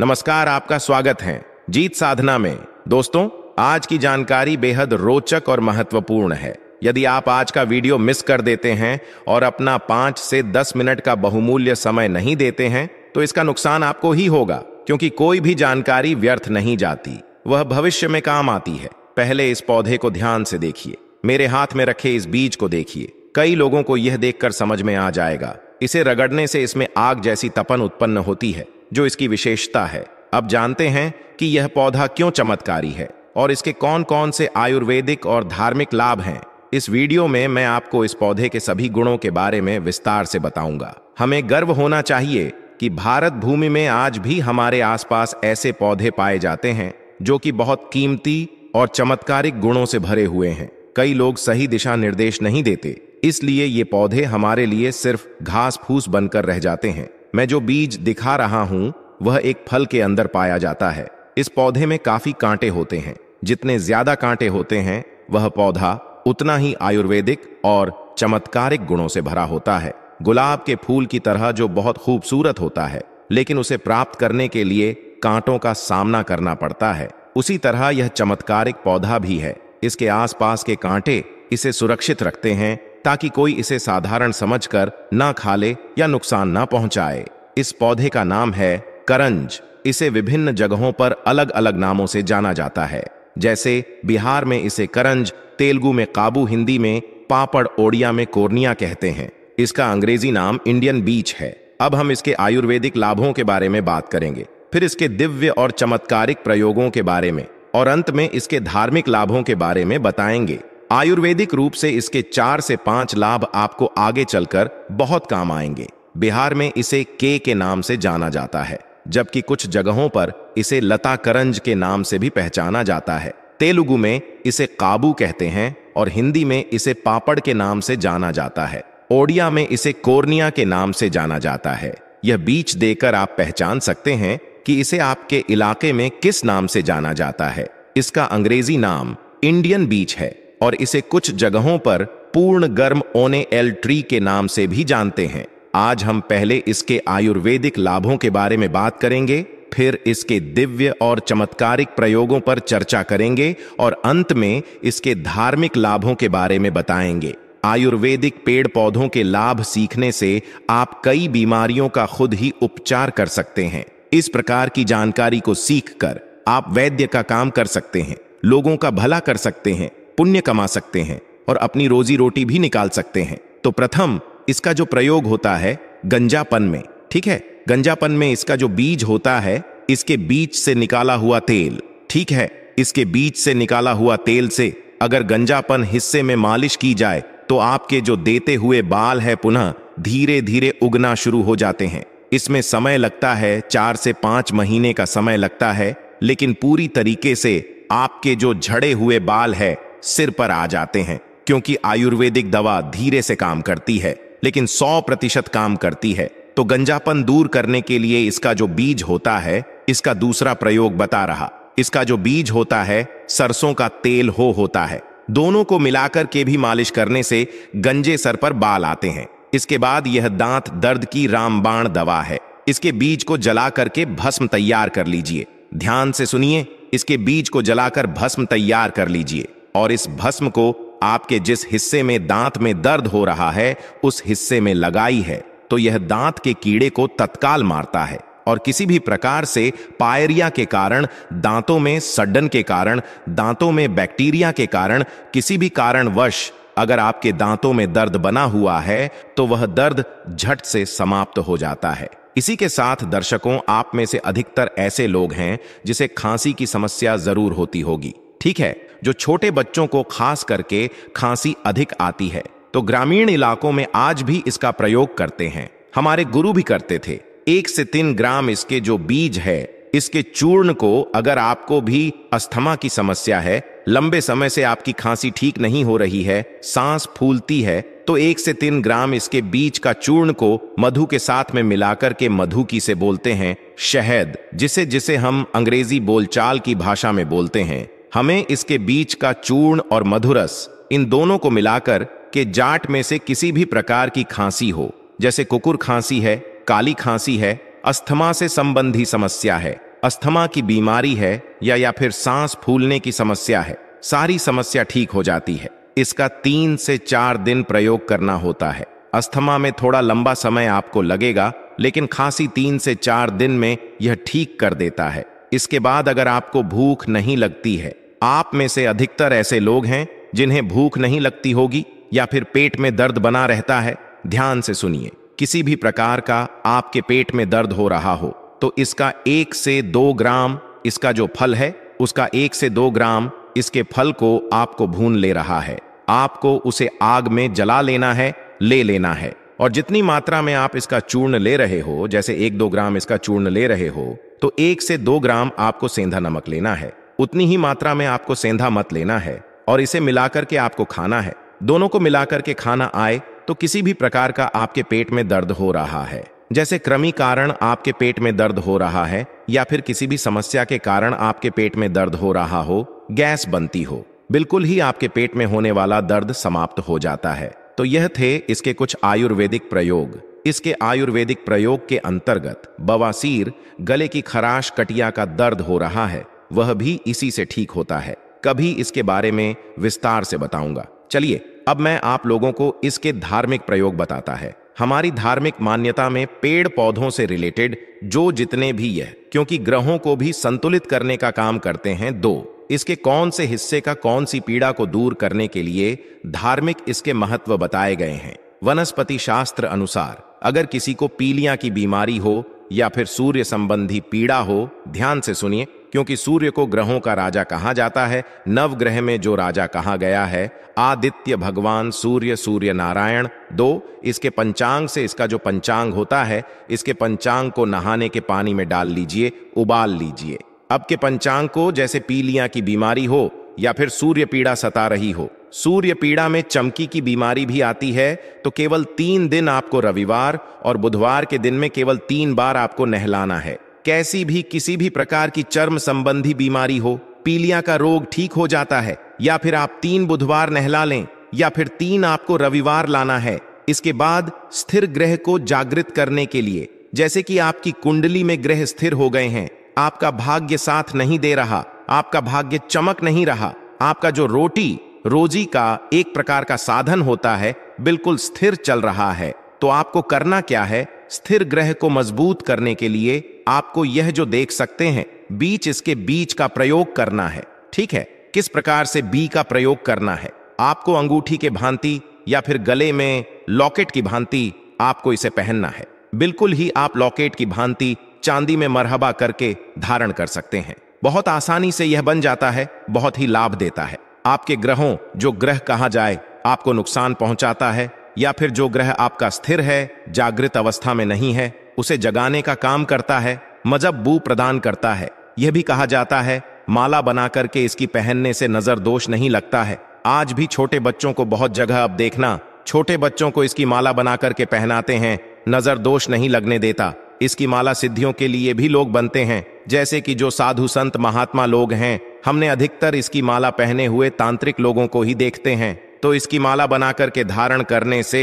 नमस्कार आपका स्वागत है जीत साधना में दोस्तों आज की जानकारी बेहद रोचक और महत्वपूर्ण है यदि आप आज का वीडियो मिस कर देते हैं और अपना पांच से दस मिनट का बहुमूल्य समय नहीं देते हैं तो इसका नुकसान आपको ही होगा क्योंकि कोई भी जानकारी व्यर्थ नहीं जाती वह भविष्य में काम आती है पहले इस पौधे को ध्यान से देखिए मेरे हाथ में रखे इस बीज को देखिए कई लोगों को यह देखकर समझ में आ जाएगा इसे रगड़ने से इसमें आग जैसी तपन उत्पन्न होती है जो इसकी विशेषता है अब जानते हैं कि यह पौधा क्यों चमत्कारी है और इसके कौन कौन से आयुर्वेदिक और धार्मिक लाभ हैं इस वीडियो में मैं आपको इस पौधे के सभी गुणों के बारे में विस्तार से बताऊंगा हमें गर्व होना चाहिए कि भारत भूमि में आज भी हमारे आसपास ऐसे पौधे पाए जाते हैं जो कि बहुत कीमती और चमत्कारिक गुणों से भरे हुए हैं कई लोग सही दिशा निर्देश नहीं देते इसलिए ये पौधे हमारे लिए सिर्फ घास फूस बनकर रह जाते हैं मैं जो बीज दिखा रहा हूं वह एक फल के अंदर पाया जाता है इस पौधे में काफी कांटे होते हैं जितने ज्यादा कांटे होते हैं वह पौधा उतना ही आयुर्वेदिक और चमत्कारिक गुणों से भरा होता है गुलाब के फूल की तरह जो बहुत खूबसूरत होता है लेकिन उसे प्राप्त करने के लिए कांटों का सामना करना पड़ता है उसी तरह यह चमत्कारिक पौधा भी है इसके आसपास के कांटे इसे सुरक्षित रखते हैं ताकि कोई इसे साधारण समझकर ना खा ले या नुकसान ना पहुंचाए इस पौधे का नाम है करंज इसे विभिन्न जगहों पर अलग अलग नामों से जाना जाता है जैसे बिहार में इसे करंज तेलुगु में काबू हिंदी में पापड़ ओडिया में कोर्निया कहते हैं इसका अंग्रेजी नाम इंडियन बीच है अब हम इसके आयुर्वेदिक लाभों के बारे में बात करेंगे फिर इसके दिव्य और चमत्कारिक प्रयोगों के बारे में और अंत में इसके धार्मिक लाभों के बारे में बताएंगे आयुर्वेदिक रूप से इसके चार से पांच लाभ आपको आगे चलकर बहुत काम आएंगे बिहार में इसे के के नाम से जाना जाता है जबकि कुछ जगहों पर इसे लता करंज के नाम से भी पहचाना जाता है तेलुगु में इसे काबू कहते हैं और हिंदी में इसे पापड़ के नाम से जाना जाता है ओडिया में इसे कोर्निया के नाम से जाना जाता है यह बीच देकर आप पहचान सकते हैं कि इसे आपके इलाके में किस नाम से जाना जाता है इसका अंग्रेजी नाम इंडियन बीच है और इसे कुछ जगहों पर पूर्ण गर्म ओने एल ट्री के नाम से भी जानते हैं आज हम पहले इसके आयुर्वेदिक लाभों के बारे में बात करेंगे फिर इसके दिव्य और चमत्कारिक प्रयोगों पर चर्चा करेंगे और अंत में इसके धार्मिक लाभों के बारे में बताएंगे आयुर्वेदिक पेड़ पौधों के लाभ सीखने से आप कई बीमारियों का खुद ही उपचार कर सकते हैं इस प्रकार की जानकारी को सीखकर आप वैद्य का काम कर सकते हैं लोगों का भला कर सकते हैं पुण्य कमा सकते हैं और अपनी रोजी रोटी भी निकाल सकते हैं तो प्रथम इसका जो प्रयोग होता है गंजापन में ठीक है गंजापन में इसका जो बीज होता है इसके बीज से निकाला हुआ तेल ठीक है इसके बीज से निकाला हुआ तेल से अगर गंजापन हिस्से में मालिश की जाए तो आपके जो देते हुए बाल है पुनः धीरे धीरे उगना शुरू हो जाते हैं इसमें समय लगता है चार से पांच महीने का समय लगता है लेकिन पूरी तरीके से आपके जो झड़े हुए बाल है सिर पर आ जाते हैं क्योंकि आयुर्वेदिक दवा धीरे से काम करती है लेकिन 100 प्रतिशत काम करती है तो गंजापन दूर करने के लिए इसका जो बीज होता है इसका दूसरा प्रयोग बता रहा इसका जो बीज होता है सरसों का तेल हो होता है दोनों को मिलाकर के भी मालिश करने से गंजे सर पर बाल आते हैं इसके बाद यह दांत दर्द की रामबाण दवा है इसके बीज को जला करके भस्म तैयार कर लीजिए ध्यान से सुनिए इसके बीज को जलाकर भस्म तैयार कर लीजिए और इस भस्म को आपके जिस हिस्से में दांत में दर्द हो रहा है उस हिस्से में लगाई है तो यह दांत के कीड़े को तत्काल मारता है और किसी भी प्रकार से पायरिया के कारण दांतों में सड्डन के कारण दांतों में बैक्टीरिया के कारण किसी भी कारणवश अगर आपके दांतों में दर्द बना हुआ है तो वह दर्द झट से समाप्त हो जाता है इसी के साथ दर्शकों आप में से अधिकतर ऐसे लोग हैं जिसे खांसी की समस्या जरूर होती होगी ठीक है जो छोटे बच्चों को खास करके खांसी अधिक आती है तो ग्रामीण इलाकों में आज भी इसका प्रयोग करते हैं हमारे गुरु भी करते थे एक से तीन ग्राम इसके जो बीज है इसके चूर्ण को अगर आपको भी अस्थमा की समस्या है लंबे समय से आपकी खांसी ठीक नहीं हो रही है सांस फूलती है तो एक से तीन ग्राम इसके बीज का चूर्ण को मधु के साथ में मिलाकर के मधु की से बोलते हैं शहद जिसे जिसे हम अंग्रेजी बोलचाल की भाषा में बोलते हैं हमें इसके बीच का चूर्ण और मधुरस इन दोनों को मिलाकर के जाट में से किसी भी प्रकार की खांसी हो जैसे कुकुर खांसी है काली खांसी है अस्थमा से संबंधी समस्या है अस्थमा की बीमारी है या या फिर सांस फूलने की समस्या है सारी समस्या ठीक हो जाती है इसका तीन से चार दिन प्रयोग करना होता है अस्थमा में थोड़ा लंबा समय आपको लगेगा लेकिन खांसी तीन से चार दिन में यह ठीक कर देता है इसके बाद अगर आपको भूख नहीं लगती है आप में से अधिकतर ऐसे लोग हैं जिन्हें भूख नहीं लगती होगी या फिर पेट में दर्द बना रहता है ध्यान से सुनिए किसी भी प्रकार का आपके पेट में दर्द हो रहा हो तो इसका एक से दो ग्राम इसका जो फल है उसका एक से दो ग्राम इसके फल को आपको भून ले रहा है आपको उसे आग में जला लेना है ले लेना है और जितनी मात्रा में आप इसका चूर्ण ले रहे हो जैसे एक दो ग्राम इसका चूर्ण ले रहे हो तो एक से दो ग्राम आपको सेंधा नमक लेना है उतनी ही मात्रा में आपको सेंधा मत लेना है और इसे मिलाकर के आपको खाना है दोनों को मिलाकर के खाना आए तो किसी भी प्रकार का आपके पेट में दर्द हो रहा है जैसे क्रमी कारण आपके पेट में दर्द हो रहा है या फिर किसी भी समस्या के कारण आपके पेट में दर्द हो रहा हो गैस बनती हो बिल्कुल ही आपके पेट में होने वाला दर्द समाप्त हो जाता है तो यह थे इसके कुछ आयुर्वेदिक प्रयोग इसके आयुर्वेदिक प्रयोग के अंतर्गत बवासीर गले की खराश कटिया का दर्द हो रहा है वह भी इसी से ठीक होता है कभी इसके बारे में विस्तार से बताऊंगा चलिए अब मैं आप लोगों को इसके धार्मिक प्रयोग बताता है हमारी धार्मिक मान्यता में पेड़ पौधों से रिलेटेड जो जितने भी है क्योंकि ग्रहों को भी संतुलित करने का काम करते हैं दो इसके कौन से हिस्से का कौन सी पीड़ा को दूर करने के लिए धार्मिक इसके महत्व बताए गए हैं वनस्पति शास्त्र अनुसार अगर किसी को पीलिया की बीमारी हो या फिर सूर्य संबंधी पीड़ा हो ध्यान से सुनिए क्योंकि सूर्य को ग्रहों का राजा कहा जाता है नवग्रह में जो राजा कहा गया है आदित्य भगवान सूर्य सूर्य नारायण दो इसके पंचांग से इसका जो पंचांग होता है इसके पंचांग को नहाने के पानी में डाल लीजिए उबाल लीजिए अब के पंचांग को जैसे पीलिया की बीमारी हो या फिर सूर्य पीड़ा सता रही हो सूर्य पीड़ा में चमकी की बीमारी भी आती है तो केवल तीन दिन आपको रविवार और बुधवार के दिन में केवल तीन बार आपको नहलाना है कैसी भी किसी भी प्रकार की चर्म संबंधी बीमारी हो पीलिया का रोग ठीक हो जाता है या फिर आप तीन बुधवार नहला लें या फिर तीन आपको रविवार लाना है इसके बाद स्थिर ग्रह को जागृत करने के लिए जैसे कि आपकी कुंडली में ग्रह स्थिर हो गए हैं आपका भाग्य साथ नहीं दे रहा आपका भाग्य चमक नहीं रहा आपका जो रोटी रोजी का एक प्रकार का साधन होता है बिल्कुल स्थिर चल रहा है तो आपको करना क्या है स्थिर ग्रह को मजबूत करने के लिए आपको यह जो देख सकते हैं बीच इसके बीच का प्रयोग करना है ठीक है किस प्रकार से बी का प्रयोग करना है आपको अंगूठी के भांति या फिर गले में लॉकेट की भांति आपको इसे पहनना है बिल्कुल ही आप लॉकेट की भांति चांदी में मरहबा करके धारण कर सकते हैं बहुत आसानी से यह बन जाता है बहुत ही लाभ देता है आपके ग्रहों जो ग्रह कहा जाए आपको नुकसान पहुंचाता है या फिर जो ग्रह आपका स्थिर है जागृत अवस्था में नहीं है उसे जगाने का काम करता है बू प्रदान करता है यह भी कहा जाता है माला बना करके इसकी पहनने से नजर दोष नहीं लगता है आज भी छोटे बच्चों को बहुत जगह अब देखना छोटे बच्चों को इसकी माला बना करके पहनाते हैं नजर दोष नहीं लगने देता इसकी माला सिद्धियों के लिए भी लोग बनते हैं जैसे कि जो साधु संत महात्मा लोग हैं हमने अधिकतर इसकी माला पहने हुए तांत्रिक लोगों को ही देखते हैं तो इसकी माला बनाकर के धारण करने से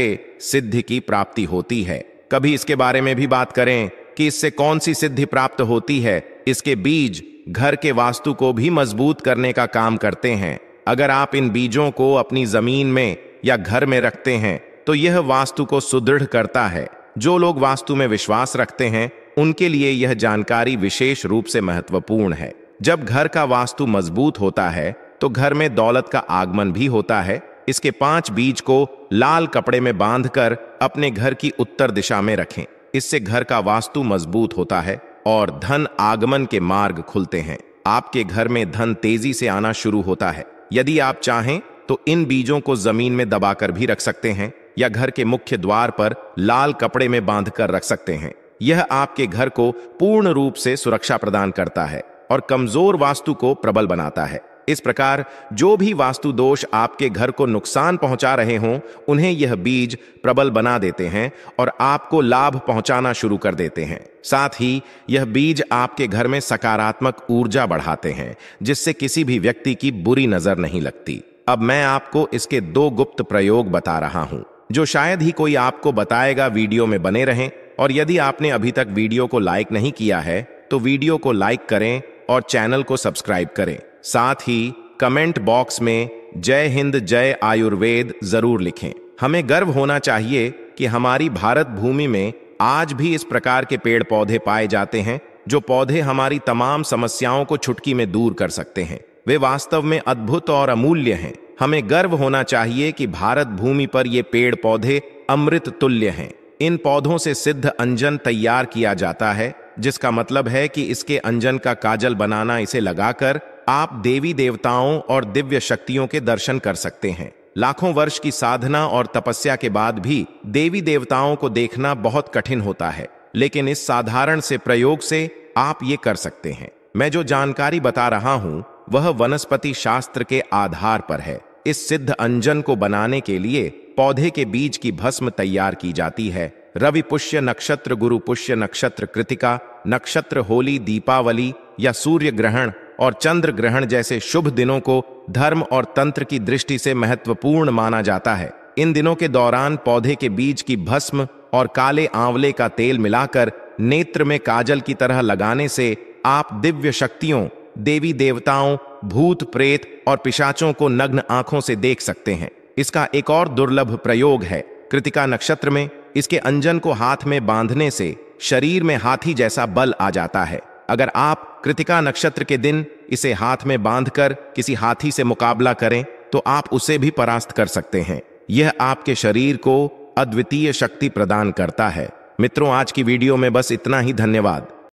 सिद्धि की प्राप्ति होती है कभी इसके बारे में भी बात करें कि इससे कौन सी सिद्धि प्राप्त होती है इसके बीज घर के वास्तु को भी मजबूत करने का काम करते हैं अगर आप इन बीजों को अपनी जमीन में या घर में रखते हैं तो यह वास्तु को सुदृढ़ करता है जो लोग वास्तु में विश्वास रखते हैं उनके लिए यह जानकारी विशेष रूप से महत्वपूर्ण है जब घर का वास्तु मजबूत होता है तो घर में दौलत का आगमन भी होता है इसके पांच बीज को लाल कपड़े में बांधकर अपने घर की उत्तर दिशा में रखें इससे घर का वास्तु मजबूत होता है और धन आगमन के मार्ग खुलते हैं आपके घर में धन तेजी से आना शुरू होता है यदि आप चाहें तो इन बीजों को जमीन में दबाकर भी रख सकते हैं या घर के मुख्य द्वार पर लाल कपड़े में बांधकर रख सकते हैं यह आपके घर को पूर्ण रूप से सुरक्षा प्रदान करता है और कमजोर वास्तु को प्रबल बनाता है इस प्रकार जो भी वास्तु दोष आपके घर को नुकसान पहुंचा रहे हों उन्हें यह बीज प्रबल बना देते हैं और आपको लाभ पहुंचाना शुरू कर देते हैं साथ ही यह बीज आपके घर में सकारात्मक ऊर्जा बढ़ाते हैं जिससे किसी भी व्यक्ति की बुरी नजर नहीं लगती अब मैं आपको इसके दो गुप्त प्रयोग बता रहा हूं जो शायद ही कोई आपको बताएगा वीडियो में बने रहें और यदि आपने अभी तक वीडियो को लाइक नहीं किया है तो वीडियो को लाइक करें और चैनल को सब्सक्राइब करें साथ ही कमेंट बॉक्स में जय हिंद जय आयुर्वेद जरूर लिखें हमें गर्व होना चाहिए कि हमारी भारत भूमि में आज भी इस प्रकार के पेड़ पौधे पाए जाते हैं जो पौधे हमारी तमाम समस्याओं को छुटकी में दूर कर सकते हैं वे वास्तव में अद्भुत और अमूल्य हैं हमें गर्व होना चाहिए कि भारत भूमि पर ये पेड़ पौधे अमृत तुल्य हैं इन पौधों से सिद्ध अंजन तैयार किया जाता है जिसका मतलब है कि इसके अंजन का काजल बनाना इसे लगाकर आप देवी देवताओं और दिव्य शक्तियों के दर्शन कर सकते हैं लाखों वर्ष की साधना और तपस्या के बाद भी देवी देवताओं को देखना बहुत कठिन होता है लेकिन इस साधारण से प्रयोग से आप ये कर सकते हैं मैं जो जानकारी बता रहा हूं वह वनस्पति शास्त्र के आधार पर है इस सिद्ध अंजन को बनाने के लिए पौधे के बीज की भस्म तैयार की जाती है रवि पुष्य नक्षत्र गुरु पुष्य नक्षत्र कृतिका नक्षत्र होली दीपावली या सूर्य ग्रहण और चंद्र ग्रहण जैसे शुभ दिनों को धर्म और तंत्र की दृष्टि से महत्वपूर्ण माना जाता है इन दिनों के दौरान पौधे के बीज की भस्म और काले आंवले का तेल मिलाकर नेत्र में काजल की तरह लगाने से आप दिव्य शक्तियों देवी देवताओं भूत प्रेत और पिशाचों को नग्न आंखों से देख सकते हैं इसका एक और दुर्लभ प्रयोग है कृतिका नक्षत्र में इसके अंजन को हाथ में बांधने से शरीर में हाथी जैसा बल आ जाता है अगर आप कृतिका नक्षत्र के दिन इसे हाथ में बांधकर किसी हाथी से मुकाबला करें तो आप उसे भी परास्त कर सकते हैं यह आपके शरीर को अद्वितीय शक्ति प्रदान करता है मित्रों आज की वीडियो में बस इतना ही धन्यवाद